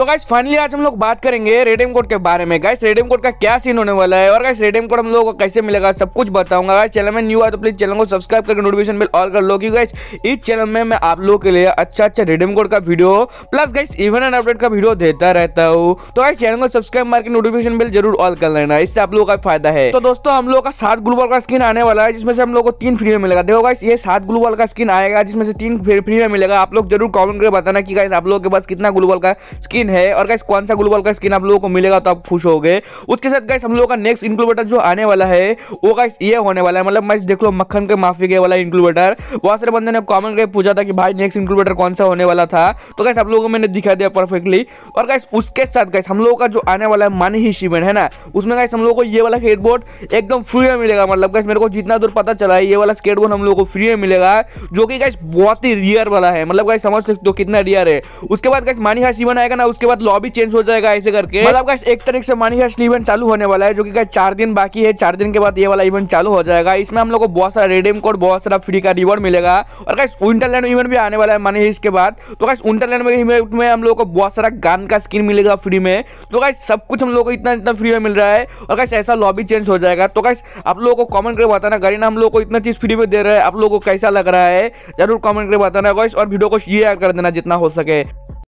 तो guys finally आज हम लोग बात करेंगे रेडियम कोड के बारे में गाइस रेडियम कोड का क्या सीन होने वाला है और गाइस रेडियम कोड हम लोगों को कैसे मिलेगा सब कुछ बताऊंगा गाइस चैनल में न्यू आए तो प्लीज चैनल को सब्सक्राइब करके नोटिफिकेशन बिल ऑल कर लो क्योंकि गाइस इस चैनल में मैं आप लोगों के लिए अच्छा अच्छा रेडियम कोड का video plus guys event and update का वीडियो देता रहता हूँ तो गाइस चैनल को सब्सक्राइब मार नोटिफिकेशन बिल जरूर ऑल कर लेना इससे आप लोगों का फायदा है तो दोस्तों हम लोग का सात ग्लूबॉल का स्किन आने वाला है जिसमें से हम लोग को तीन फ्री में मिलेगा देखो गाइस ये सात ग्लूबॉल का स्किन आएगा जिसमें से तीन फ्री में मिलेगा आप लोग जरूर कॉमेंट करके बताना कि गाइस आप लोगों के पास कितना ग्लूबॉल का स्किन है और गाइस कौन सा ग्लू का स्किन आप लोगों को मिलेगा तो आप खुश हो गए उसके साथ गाइस हम लोगों का नेक्स्ट इंक्लूबेटर जो आने वाला है वो गाइस ये होने वाला है मतलब मैं देख लो मक्खन के माफी के वाला इंक्लूबेटर बहुत सारे बंदे ने कॉमेंट करके पूछा था कि भाई नेक्स्ट इंक्लूबेटर कौन सा होने वाला था तो गाइस आप लोगों को मैंने दिखा दिया परफेक्टली और गाइस उसके साथ गाइस हम लोगों का जो आने वाला है मानी ही शिवेंट है ना उसमें गाइस हम लोगों को ये वाला स्केटबोर्ड एकदम फ्री में मिलेगा मतलब गाइस मेरे को जितना दूर पता चला है ये वाला स्केटबोर्ड हम लोग को फ्री में मिलेगा जो कि गाइस बहुत ही रियर वाला है मतलब गाइस समझ सकते हो कितना रियर है उसके बाद गाइस मानी हाशी बनाएगा ना उस उसके बाद लॉबी चेंज हो जाएगा ऐसे करके मतलब गाइस एक तरीके से मानी असली इवेंट चालू होने वाला है जो कि चार दिन बाकी है चार दिन के बाद ये वाला इवेंट चालू हो जाएगा इसमें हम लोग को बहुत सारा रिडीम कोड बहुत सारा फ्री का रिवॉर्ड मिलेगा और गाइस विंटरलैंड इवेंट भी आने वाला है मानिए इसके बाद तो गाइस विंटरलैंड इवेंट में हम लोग को बहुत सारा गान का स्किन मिलेगा फ्री में तो गाइस सब कुछ हम लोग को इतना इतना फ्री में मिल रहा है और गाइस ऐसा लॉबी चेंज हो जाएगा तो गाइस आप लोगों को कॉमेंट करके बताना गरीना हम लोग को इतना चीज फ्री में दे रहा है आप लोगों को कैसा लग रहा है जरूर कमेंट करके बताना और वीडियो को शेयर कर देना जितना हो सके